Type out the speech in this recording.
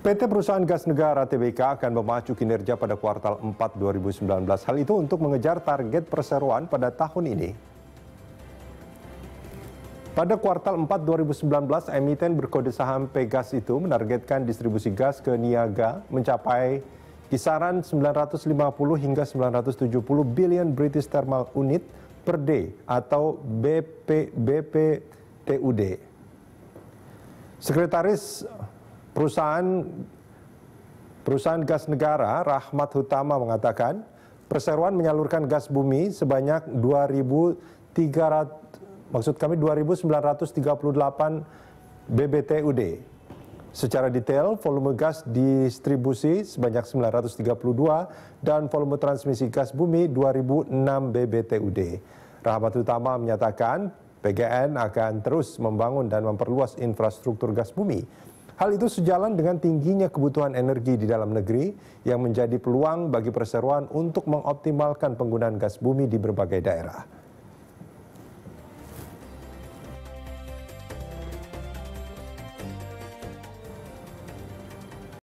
PT Perusahaan Gas Negara TBK akan memacu kinerja pada kuartal 4 2019. Hal itu untuk mengejar target perseroan pada tahun ini. Pada kuartal 4 2019, emiten berkode saham Pegas itu menargetkan distribusi gas ke niaga mencapai kisaran 950 hingga 970 billion British Thermal Unit per day atau BP, BPTUD. Sekretaris Perusahaan Perusahaan Gas Negara Rahmat Hutama mengatakan, perseroan menyalurkan gas bumi sebanyak 2.300 maksud kami 2.938 BBTUD. Secara detail, volume gas distribusi sebanyak 932 dan volume transmisi gas bumi 2006 BBTUD. Rahmat Hutama menyatakan PGN akan terus membangun dan memperluas infrastruktur gas bumi Hal itu sejalan dengan tingginya kebutuhan energi di dalam negeri yang menjadi peluang bagi perseroan untuk mengoptimalkan penggunaan gas bumi di berbagai daerah.